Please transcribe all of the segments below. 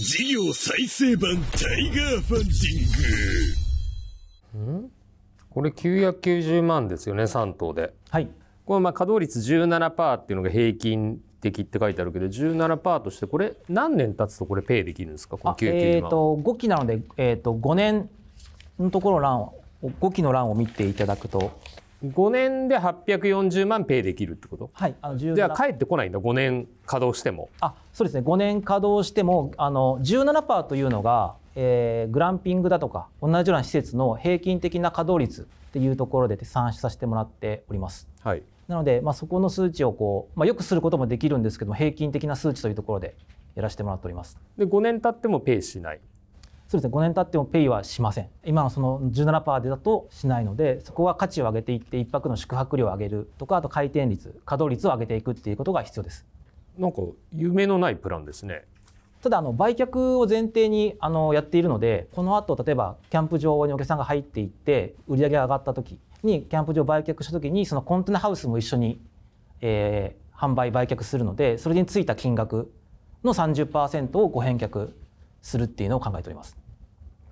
事業再生版タイガーファンディングんこれ990万ですよね3棟ではいこれまあ稼働率17%っていうのが平均的って書いてあるけど17%としてこれ何年経つとこれペイできるんですかこの990万えー、と5期なので、えー、と5年のところ欄を5期の欄を見ていただくと5年で840万ペイできるってことはいあのじゃあ帰ってこないんだ5年稼働してもあそうですね5年稼働してもあの17%というのが、えー、グランピングだとか同じような施設の平均的な稼働率っていうところで算出させてもらっております、はい、なので、まあ、そこの数値をこう、まあ、よくすることもできるんですけども平均的な数値というところでやらせてもらっておりますで5年経ってもペイしないそうですね5年経ってもペイはしません今のその17%でだとしないのでそこは価値を上げていって1泊の宿泊料を上げるとかあと回転率稼働率を上げていくっていうことが必要ですなんか夢のないプランですねただあの売却を前提にあのやっているのでこの後例えばキャンプ場にお客さんが入っていって売り上げが上がった時にキャンプ場売却した時にそのコンテナハウスも一緒に、えー、販売売却するのでそれについた金額の30%をご返却するっていうのを考えております。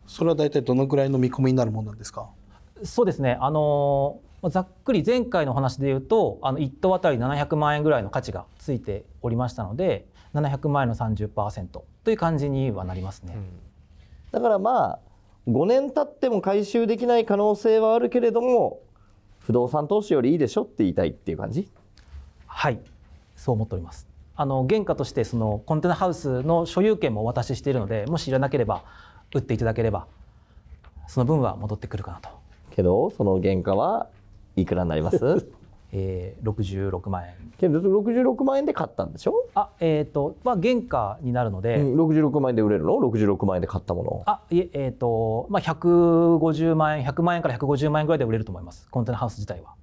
それは大体どのぐらいの見込みになるものなんですかそうですねあのざっくり前回の話で言うとあの1棟当たり700万円ぐらいの価値がついておりましたので700万円の30%という感じにはなりますね、うん、だからまあ5年経っても回収できない可能性はあるけれども不動産投資よりいいでしょって言いたいっていう感じはいそう思っておりますあの原価としてそのコンテナハウスの所有権もお渡ししているのでもしいらなければ打っていただければその分は戻ってくるかなとけどその原価はいくらになります えー、66万円けど66万円で買ったんでしょあえっ、ー、とまあ原価になるので、うん、66万円で売れるの66万円で買ったものあいええっ、ー、とまあ150万円100万円から150万円ぐらいで売れると思いますコンテナハウス自体は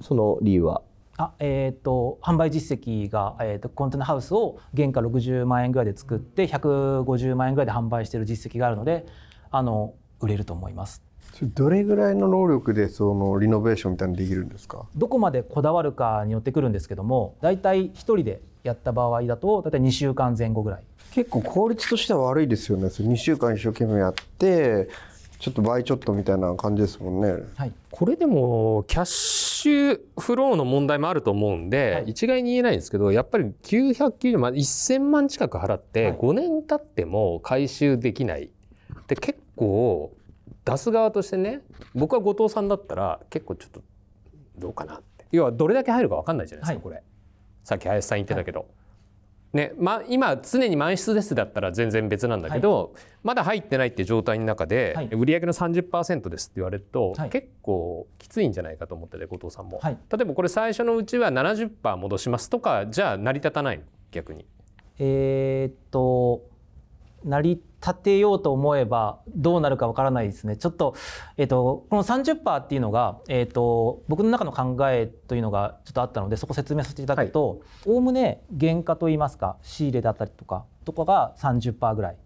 その理由はあえーと、販売実績が、えーと、コンテナハウスを原価60万円ぐらいで作って150万円ぐらいで販売している実績があるのであの売れると思います。どれぐらいの能力でそのリノベーションみたいにできるんですかどこまでこだわるかによってくるんですけども大体1人でやった場合だと大体2週間前後ぐらい結構効率としては悪いですよね2週間一生懸命やってちょっと倍ちょっとみたいな感じですもんね、はい、これでもキャッシュ周フローの問題もあると思うんで、はい、一概に言えないんですけど、やっぱり990万、1000万近く払って、5年経っても回収できない。で、結構、出す側としてね、僕は後藤さんだったら、結構ちょっと、どうかなって。要は、どれだけ入るか分かんないじゃないですか、はい、これ。さっき林さん言ってたけど。はいねま、今常に満室ですだったら全然別なんだけど、はい、まだ入ってないって状態の中で、はい、売上の30%ですって言われると、はい、結構きついんじゃないかと思ってて後藤さんも、はい、例えばこれ最初のうちは70%戻しますとかじゃあ成り立たない逆に。えー、っと成り立てようと思えばどうなるかわからないですね。ちょっと、えっ、ー、と、この30%っていうのが、えっ、ー、と、僕の中の考えというのがちょっとあったので、そこ説明させていただくと、おおむね原価といいますか、仕入れだったりとか、とかが30%ぐらい。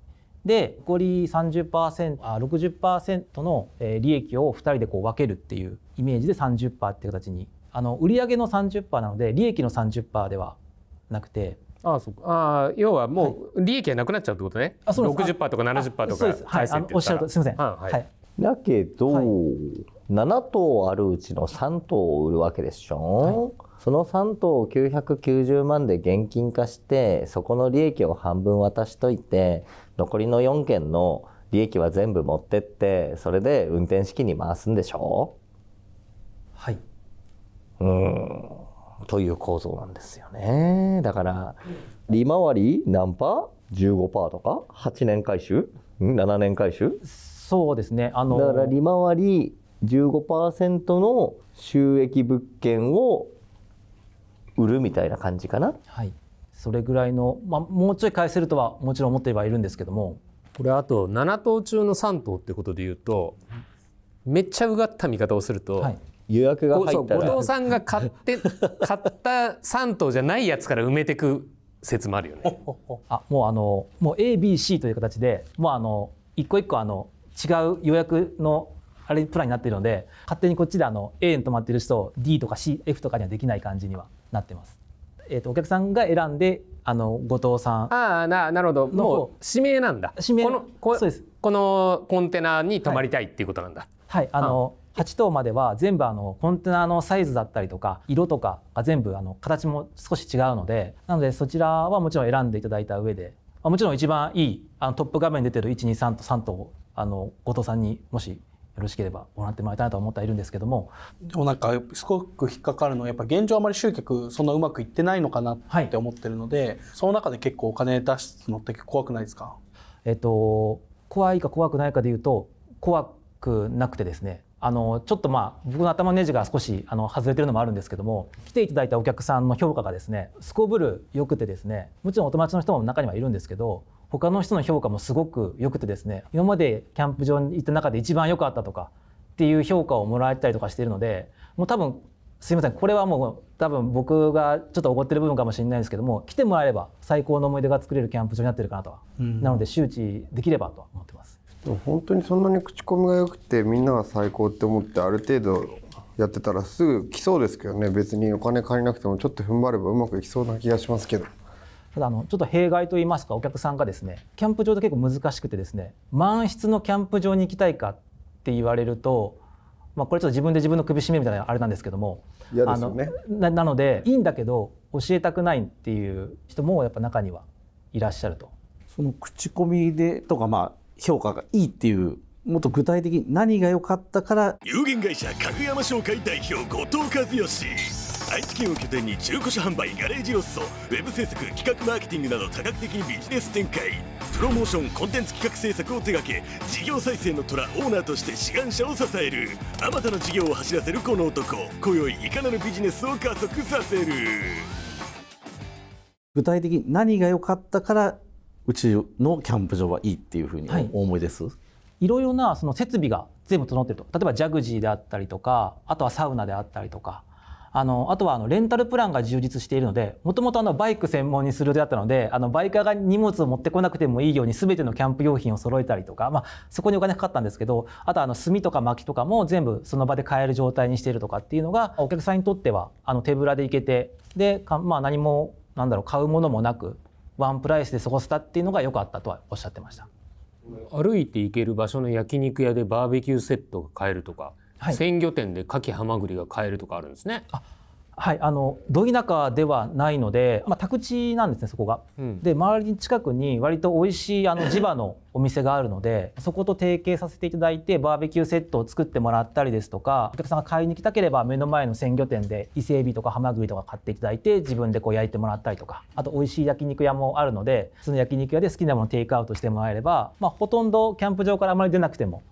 で残り30%あ60%の利益を2人でこう分けるっていうイメージで30%っていう形にあの売上の30%なので利益の30%ではなくてああそかあ要はもう利益がなくなっちゃうってことね、はい、あそうです60%とか70%とか返せっおっしゃるとすみません、はいはい、だけど、はい、7頭あるうちの3頭を売るわけでしょ、はい、その3頭を990万で現金化してそこの利益を半分渡しといて残りの4件の利益は全部持ってってそれで運転資金に回すんでしょはいうんという構造なんですよね。だから、利回り何パー ?15% とか ?8 年回収 ?7 年回収そうですね。あのだから利回り15%の収益物件を売るみたいな感じかな。はい。それぐらいの、まあ、もうちょい返せるとはもちろん思ってはいるんですけども。これあと7頭中の3頭ってことでいうとめっちゃうがった見方をすると、はい、予約が入ったら後藤さんが買って 買った3頭じゃないやつから埋めてく説もあるよねあもうあのもう ABC という形でもうあの一個一個あの違う予約のあれプランになっているので勝手にこっちであの A に泊まってる人を D とか CF とかにはできない感じにはなってます。えーと、とお客さんが選んであの後藤さんああななるほどもう指名なんだ指名このこそうですこのコンテナに泊まりたいっていうことなんだ。はい、はい、あの、うん8頭までは全部あのコンテナのサイズだったりとか色とかが全部あの形も少し違うのでなのでそちらはもちろん選んでいただいた上でもちろん一番いいあのトップ画面に出てる123と3頭あの後藤さんにもしよろしければもらってもらいたいなと思ってらいるんですけどもでもなんかすごく引っかかるのはやっぱ現状あまり集客そんなうまくいってないのかなって思ってるので、はい、その中で結構お金出すのって怖くないですかえっと怖いか怖くないかでいうと怖くなくてですねあのちょっとまあ僕の頭のネジが少しあの外れてるのもあるんですけども来ていただいたお客さんの評価がですねすこぶる良くてですねもちろんお友達の人も中にはいるんですけど他の人の評価もすごく良くてですね今までキャンプ場に行った中で一番良かったとかっていう評価をもらえたりとかしているのでもう多分すいませんこれはもう多分僕がちょっとおごってる部分かもしれないですけども来てもらえれば最高の思い出が作れるキャンプ場になってるかなとは、うん、なので周知できればと思ってます。本当にそんなに口コミが良くてみんなが最高って思ってある程度やってたらすぐ来そうですけどね別にお金借りなくてもちょっと踏ん張ればうまくいきそうな気がしますけどただあのちょっと弊害といいますかお客さんがですねキャンプ場て結構難しくてですね満室のキャンプ場に行きたいかって言われると、まあ、これちょっと自分で自分の首絞めみたいなあれなんですけども嫌ですよねななのでいいんだけど教えたくないっていう人もやっぱ中にはいらっしゃると。その口コミでとか、まあ、評価がいいっていうもっと具体的に何が良かったから有限会社かぐやま商会代表後藤和義愛知県を拠点に中古車販売ガレージロッソウェブ制作企画マーケティングなど多角的にビジネス展開プロモーションコンテンツ企画制作を手掛け事業再生の虎オーナーとして志願者を支えるあまたの事業を走らせるこの男今宵いかなるビジネスを加速させる具体的に何が良かったからうちのキャンプ場はいいっていうふうにお思いです、はい、ろいろなその設備が全部整ってると例えばジャグジーであったりとかあとはサウナであったりとかあのあとはあのレンタルプランが充実しているのでもともとバイク専門にするであったのであのバイカーが荷物を持ってこなくてもいいように全てのキャンプ用品を揃えたりとか、まあ、そこにお金かかったんですけどあとあの炭とか薪とかも全部その場で買える状態にしているとかっていうのがお客さんにとってはあの手ぶらで行けてで、まあ、何もなんだろう買うものもなくワンプライスで過ごせたっていうのが良かったとはおっしゃってました歩いて行ける場所の焼肉屋でバーベキューセットが買えるとか、はい、鮮魚店で牡蠣ハマグリが買えるとかあるんですね。あはい、あのど田舎ではないので、まあ、宅地なんですねそこが。うん、で周りに近くに割と美味しいあの地場のお店があるので そこと提携させていただいてバーベキューセットを作ってもらったりですとかお客さんが買いに来たければ目の前の鮮魚店で伊勢海老とかハマグリとか買っていただいて自分でこう焼いてもらったりとかあと美味しい焼肉屋もあるのでその焼肉屋で好きなものをテイクアウトしてもらえれば、まあ、ほとんどキャンプ場からあまり出なくても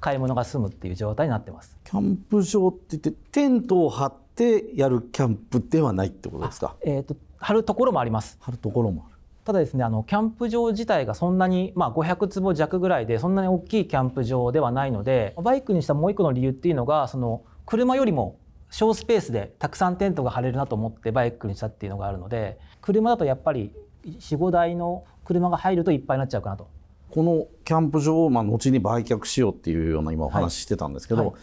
買い物が済むっていう状態になってます。キャンプ場って言ってテントを張ってやるキャンプではないってことですか。えっ、ー、と張るところもあります。張るところもある。ただですねあのキャンプ場自体がそんなに、まあ、500坪弱ぐらいでそんなに大きいキャンプ場ではないのでバイクにしたもう一個の理由っていうのがその車よりも小スペースでたくさんテントが張れるなと思ってバイクにしたっていうのがあるので車だとやっぱり45台の車が入るといっぱいになっちゃうかなとこのキャンプ場をまあ後に売却しようっていうような今お話してたんですけど、はいはい、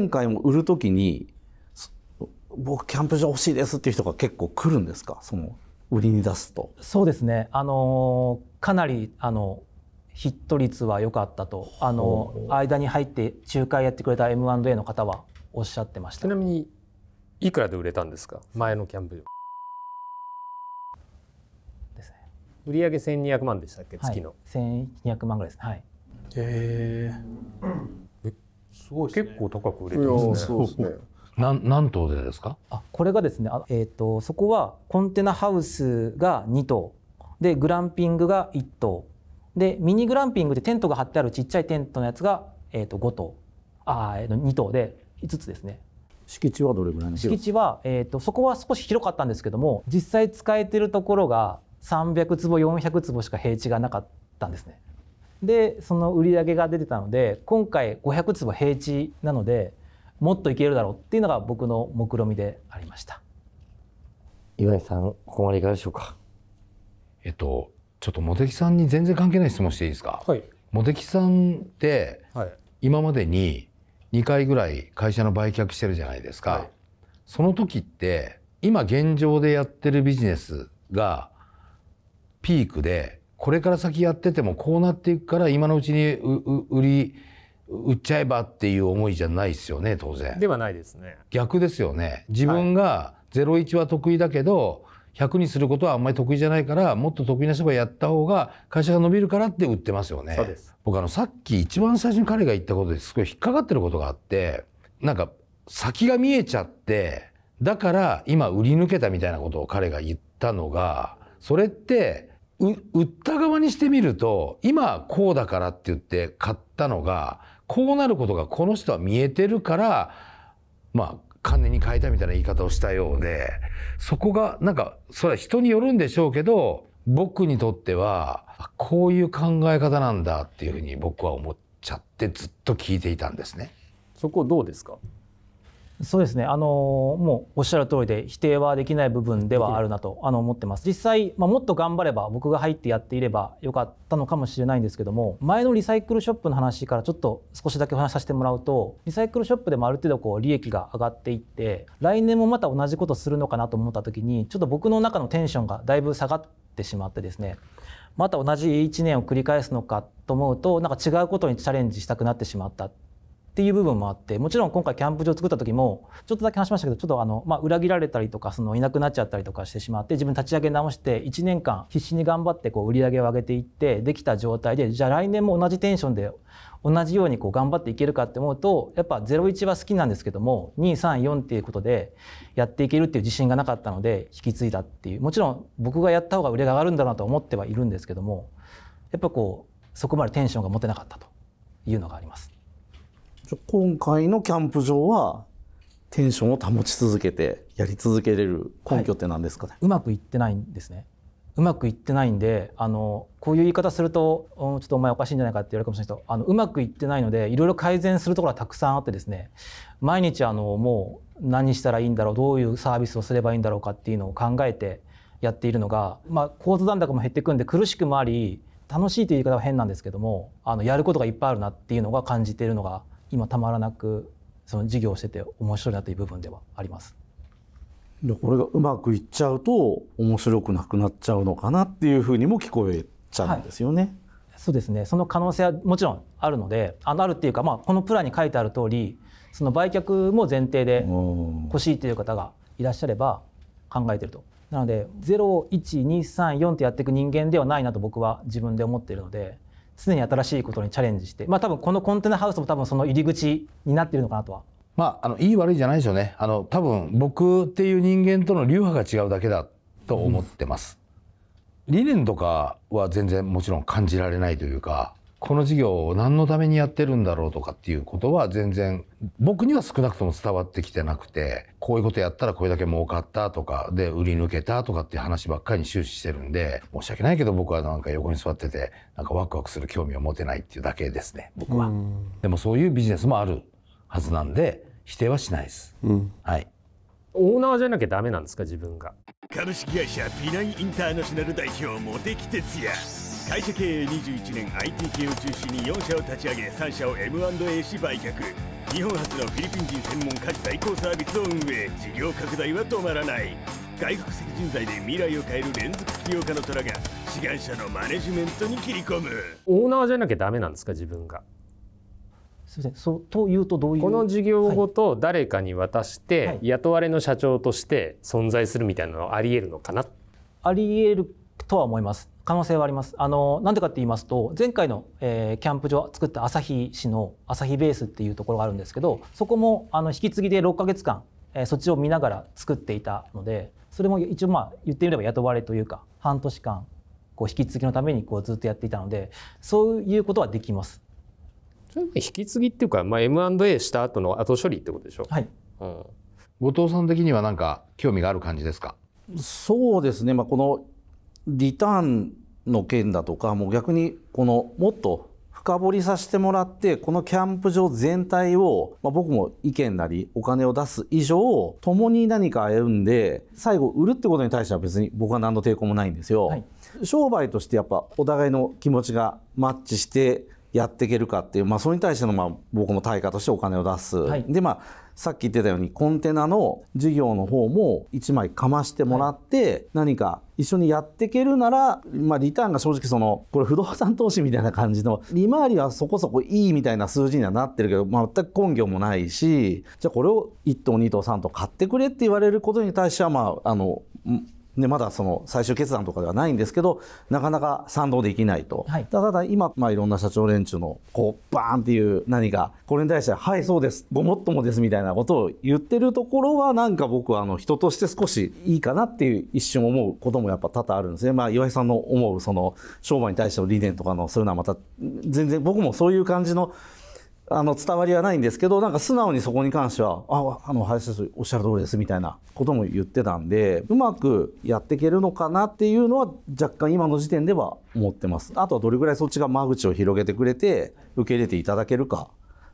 前回も売る時に僕キャンプ場欲しいですっていう人が結構来るんですかその売りに出すと。そうですねあのかなりあのヒット率は良かったとあの間に入って仲介やってくれた M&A の方はおっしゃってましたちなみにいくらで売れたんですか前のキャンプ場売上1200万でしたっけ、月の。千二百万ぐらいですね。はい。ええ。すごい、ね、結構高く売れてますね。すね なん何棟でですか？あ、これがですね、あえっ、ー、とそこはコンテナハウスが2棟、でグランピングが1棟、でミニグランピングでテントが張ってあるちっちゃいテントのやつがえっ、ー、と5棟、あえっ、ー、と2棟で5つですね。敷地はどれぐらいの敷地はえっ、とそこは少し広かったんですけども、実際使えてるところが300坪400坪しか平地がなかったんですね。でその売り上げが出てたので今回500坪平地なのでもっといけるだろうっていうのが僕の目論見でありました岩井さんここまでいかがでしょうかえっとちょっと茂木さんに全然関係ない質問していいですか、はい、茂木さんってはい、今までに2回ぐらい会社の売却してるじゃないですか、はい、その時って今現状でやってるビジネスがピークでこれから先やっててもこうなっていくから今のうちに売り売っちゃえばっていう思いじゃないですよね当然。ではないですね。逆ですよね。自分が01は得意だけど、は100にすることはあんまり得意じゃないからもっと得意な人がやった方が会社が伸びるからって売ってますよね。そうです僕あのさっき一番最初に彼が言ったことですごい引っかかってることがあってなんか先が見えちゃってだから今売り抜けたみたいなことを彼が言ったのがそれって売った側にしてみると今こうだからって言って買ったのがこうなることがこの人は見えてるからまあ金に変えたみたいな言い方をしたようでそこがなんかそれは人によるんでしょうけど僕にとってはこういう考え方なんだっていうふうに僕は思っちゃってずっと聞いていたんですね。そこどうですかそうですねあのもうおっしゃる通りで否定はできない部分ではあるなとあの思ってます実際、まあ、もっと頑張れば僕が入ってやっていればよかったのかもしれないんですけども前のリサイクルショップの話からちょっと少しだけお話しさせてもらうとリサイクルショップでもある程度こう利益が上がっていって来年もまた同じことするのかなと思った時にちょっと僕の中のテンションがだいぶ下がってしまってですねまた同じ1年を繰り返すのかと思うとなんか違うことにチャレンジしたくなってしまったっていう部分もあってもちろん今回キャンプ場作った時もちょっとだけ話しましたけどちょっとあの、まあ、裏切られたりとかそのいなくなっちゃったりとかしてしまって自分立ち上げ直して1年間必死に頑張ってこう売り上げを上げていってできた状態でじゃあ来年も同じテンションで同じようにこう頑張っていけるかって思うとやっぱ01は好きなんですけども234っていうことでやっていけるっていう自信がなかったので引き継いだっていうもちろん僕がやった方が売り上が上がるんだなと思ってはいるんですけどもやっぱこうそこまでテンションが持てなかったというのがあります。今回のキャンプ場はテンションを保ち続けてやり続けれる根拠って何ですかね、はい、うまくいってないんですねうまくいってないんであのこういう言い方するとちょっとお前おかしいんじゃないかって言われるかもしれないけどあのうまくいってないのでいろいろ改善するところはたくさんあってですね毎日あのもう何したらいいんだろうどういうサービスをすればいいんだろうかっていうのを考えてやっているのが、まあ、構図残高も減っていくんで苦しくもあり楽しいという言い方は変なんですけどもあのやることがいっぱいあるなっていうのが感じているのが今たまらなくその事業をしてて面白いなという部分ではあります。でこれがうまくいっちゃうと面白くなくなっちゃうのかなっていうふうにも聞こえちゃうんですよね。はい、そうですねその可能性はもちろんあるのであるっていうか、まあ、このプランに書いてある通りその売却も前提で欲しいという方がいらっしゃれば考えてると。なので01234ってやっていく人間ではないなと僕は自分で思っているので常に新しいことにチャレンジして、まあ、多分このコンテナハウスも多分その入り口になってるのかなとはまあ、あのいい悪いじゃないですよねあの多分僕っていう人間との流派が違うだけだと思ってます、うん、理念とかは全然もちろん感じられないというかこの事業を何のためにやってるんだろうとかっていうことは全然僕には少なくとも伝わってきてなくてこういうことやったらこれだけ儲かったとかで売り抜けたとかっていう話ばっかりに終始してるんで申し訳ないけど僕はなんか横に座っててなんかワクワクする興味を持てないっていうだけですね僕は。でもそういうビジネスもあるはずなんで否定はしないです。はいオーナーじゃなきゃダメなんですか自分が株式会社ピナインターナショナル代表茂木哲也会社経営21年 IT 系を中心に4社を立ち上げ3社を M&A し売却日本初のフィリピン人専門家事代行サービスを運営事業拡大は止まらない外国籍人材で未来を変える連続起業家の虎が志願者のマネジメントに切り込むオーナーじゃなきゃダメなんですか自分がすみませんそうというとどういうこの事業ごと誰かに渡して、はい、雇われの社長として存在するみたいなのはありえるのかなありえるとは思います可能性はあります。あのなんでかって言いますと前回の、えー、キャンプ場作った旭市の旭ベースっていうところがあるんですけどそこもあの引き継ぎで6ヶ月間、えー、そっちを見ながら作っていたのでそれも一応まあ言ってみれば雇われというか半年間こう引き継ぎのためにこうずっとやっていたのでそういうことはできます。引き継ぎっていうか、まあ、M&A した後の後処理ってことでしょ、はいうん、後藤さん的には何か興味がある感じですかそうですね、まあ、このリターンの件だとかもう逆にこのもっと深掘りさせてもらってこのキャンプ場全体を、まあ、僕も意見なりお金を出す以上共に何か歩んで最後売るってことに対しては別に僕は何の抵抗もないんですよ。はい、商売としてやっぱお互いの気持ちがマッチしてやっていけるかっていう、まあ、それに対してのまあ僕も対価としてお金を出す、はい、でまあさっき言ってたようにコンテナの事業の方も1枚かましてもらって、何か一緒にやっていけるなら、まあ、リターンが正直そのこれ不動産投資みたいな感じの利回りはそこそこいいみたいな数字にはなってるけど、まあ、全く根拠もないしじゃあこれを1等2等3等買ってくれって言われることに対してはまああのでまだその最終決断とかではないんですけどなかなか賛同できないと、はい、ただ今、まあ、いろんな社長連中のこうバーンっていう何かこれに対して「はいそうですごもっともです」みたいなことを言ってるところはなんか僕はあの人として少しいいかなっていう一瞬思うこともやっぱ多々あるんですね、まあ、岩井さんの思うその商売に対しての理念とかのそういうのはまた全然僕もそういう感じの。あの伝わりはないんですけどなんか素直にそこに関しては「ああの林先生おっしゃる通りです」みたいなことも言ってたんでうまくやっていけるのかなっていうのは若干今の時点では思ってますあとはどれぐらいそっちが間口を広げてくれて受け入れていただけるか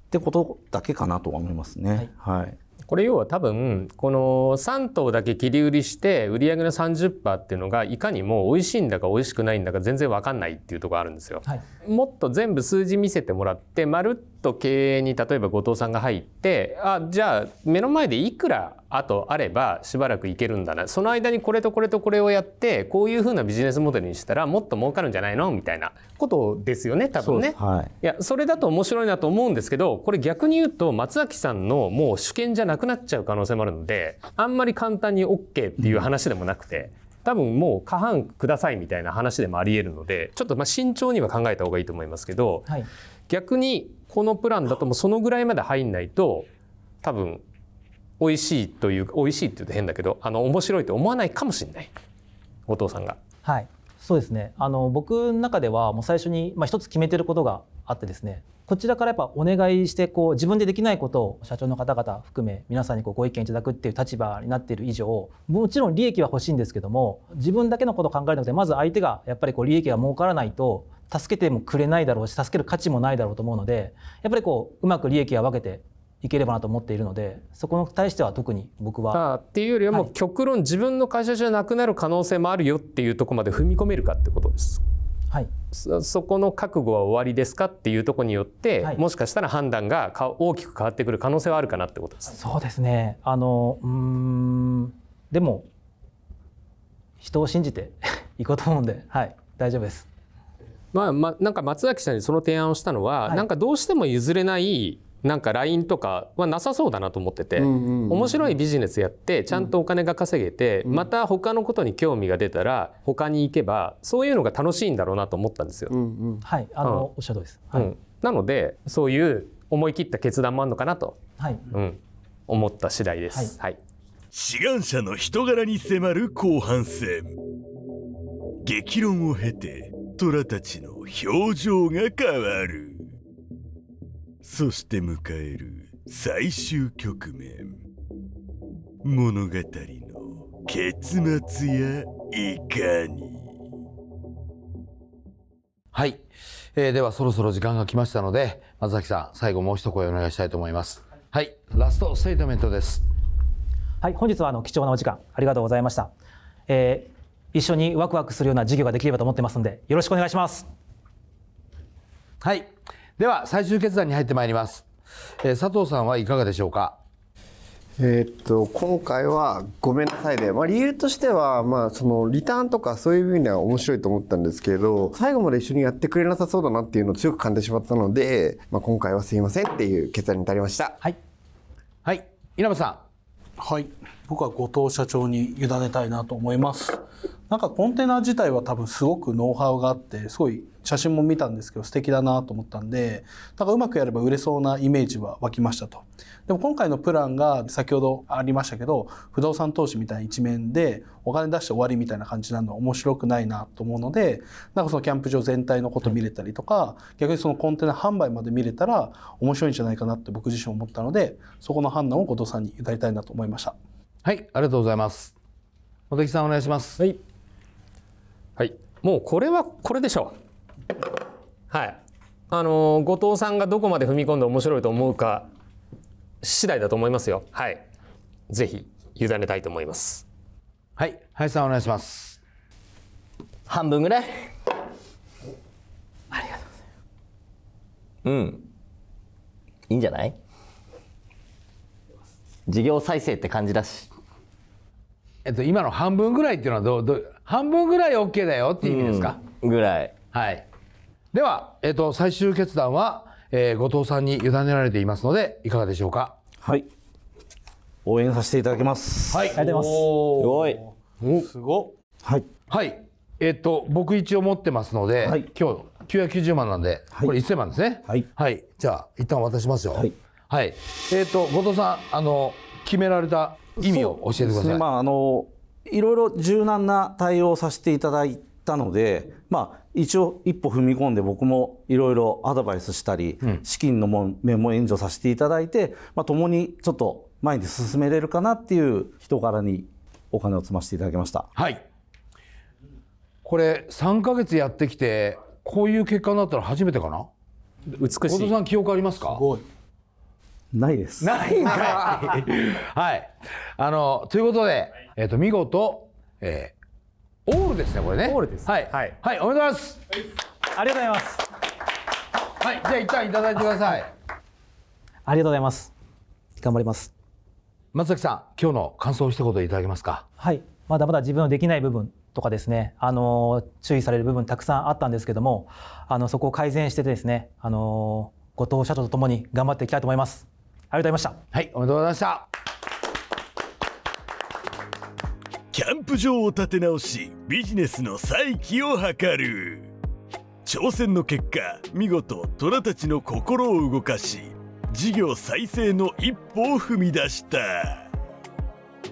ってことだけかなとは思いますね。はい、はいこれ要は多分この3頭だけ切り売りして売り上げの30%っていうのがいかにも美味しいんだか美味しくないんだか全然分かんないっていうとこあるんですよ、はい、もっと全部数字見せてもらってまるっと経営に例えば後藤さんが入ってあじゃあ目の前でいくらあとあればしばらくいけるんだなその間にこれとこれとこれをやってこういうふうなビジネスモデルにしたらもっと儲かるんじゃないのみたいなことですよね多分ね。はい、いやそれだと面白いなと思うんですけどこれ逆に言うと松崎さんのもう主権じゃなくなっちゃう可能性もあるのであんまり簡単に OK っていう話でもなくて。うん多分もう過半くださいみたいな話でもありえるのでちょっとま慎重には考えた方がいいと思いますけど、はい、逆にこのプランだともうそのぐらいまで入んないと多分美味しいというか美味しいって言うと変だけどあの面白いと思わないかもしれない後藤さんが。はいそうですねあの僕の中ではもう最初に、まあ、一つ決めてることがあってですねこちらからやっぱお願いしてこう自分でできないことを社長の方々含め皆さんにこうご意見いただくっていう立場になっている以上もちろん利益は欲しいんですけども自分だけのことを考えるのでまず相手がやっぱりこう利益が儲からないと助けてもくれないだろうし助ける価値もないだろうと思うのでやっぱりこううまく利益は分けていければなと思っているのでそこに対しては特に僕は。っていうよりはもう極論、はい、自分の会社じゃなくなる可能性もあるよっていうとこまで踏み込めるかってことですはい、そそこの覚悟は終わりですかっていうところによって、はい、もしかしたら判断が大きく変わってくる可能性はあるかなってことです。そうですねあのうんでも人を信じてい こうと思うんで、はい、大丈夫です。まあまあ、なんか松崎さんにその提案をしたのは、はい、なんかどうしても譲れないなんか LINE とかはなさそうだなと思ってて、面白いビジネスやってちゃんとお金が稼げて、また他のことに興味が出たら他に行けばそういうのが楽しいんだろうなと思ったんですよ。はいあの、おっしゃるです、なのでそういう思い切った決断もあるのかなと、うん、思った次第です。はい、志願者の人柄に迫る後半戦激論を経て虎たちの表情が変わる。そして迎える最終局面物語の結末やいかにはい、えー、ではそろそろ時間が来ましたので松崎さん最後もう一声お願いしたいと思いますはいラストステートメントですはい本日はあの貴重なお時間ありがとうございました、えー、一緒にワクワクするような授業ができればと思ってますのでよろしくお願いしますはいでは最終決断に入ってまいります、えー、佐藤さんはいかがでしょうかえっと今回はごめんなさいで、まあ、理由としては、まあ、そのリターンとかそういう分では面白いと思ったんですけど最後まで一緒にやってくれなさそうだなっていうのを強く感じてしまったので、まあ、今回はすいませんっていう決断に至りましたはい、はい、稲葉さんはい僕は後藤社長に委ねたいなと思いますなんかコンテナ自体は多分すごくノウハウがあってすごい写真も見たんですけど素敵だなと思ったんでだからうまくやれば売れそうなイメージは湧きましたとでも今回のプランが先ほどありましたけど不動産投資みたいな一面でお金出して終わりみたいな感じなのは面白くないなと思うのでなんかそのキャンプ場全体のこと見れたりとか逆にそのコンテナ販売まで見れたら面白いんじゃないかなって僕自身思ったのでそこの判断を後藤さんに委ねたいなと思いましたはいありがとうございます茂木さんお願いしますはい、はい、もうこれはこれでしょうはい。あの後藤さんがどこまで踏み込んで面白いと思うか次第だと思いますよ。はい。ぜひ委ねたいと思います。はい、林さんお願いします。半分ぐらい。ありがとうございます。うん。いいんじゃない？事業再生って感じだし。えっと今の半分ぐらいっていうのはどうどう半分ぐらい OK だよっていう意味ですか？うん、ぐらい。はい。では、えっと、最終決断は、えー、後藤さんに委ねられていますので、いかがでしょうか。はい。応援させていただきます。はい、ありがとうございます。すごい。すご。はい。はい。えっと、僕一応持ってますので、はい、今日九百九十万なんで、はい、これ一千万ですね。はい。はい。じゃあ、一旦渡しますよ。はい。はい。えっと、後藤さん、あの、決められた意味を教えてください。ね、まあ、あの、いろいろ柔軟な対応させていただいてったので、まあ、一応一歩踏み込んで僕もいろいろアドバイスしたり、うん、資金の面も援助させていただいて、まあ、共にちょっと前に進めれるかなっていう人柄にお金を積ませていただきました。はいこれ三か月やってきてこういう結果になったら初めてかな美しい後藤さん記憶ありますかないですないんかい はいあのということで、えーと、と見事、えー、オールですねこれねオールですはい、はい、はい、おめでとうございますありがとうございますはいじゃあ一旦いただいてくださいありがとうございます頑張ります松崎さん今日の感想を一言いただけますかはいまだまだ自分のできない部分とかですね、あの注意される部分たくさんあったんですけどもあのそこを改善してですね、あの後藤社長とともに頑張っていきたいと思いますありがとうございましたはいおめでとうございましたキャンプ場を建て直しビジネスの再起を図る挑戦の結果見事虎たちの心を動かし事業再生の一歩を踏み出した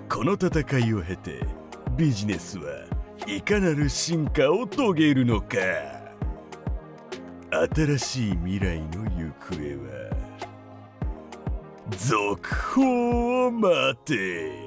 この戦いを経てビジネスはいかなる進化を遂げるのか新しい未来の行方は続報を待て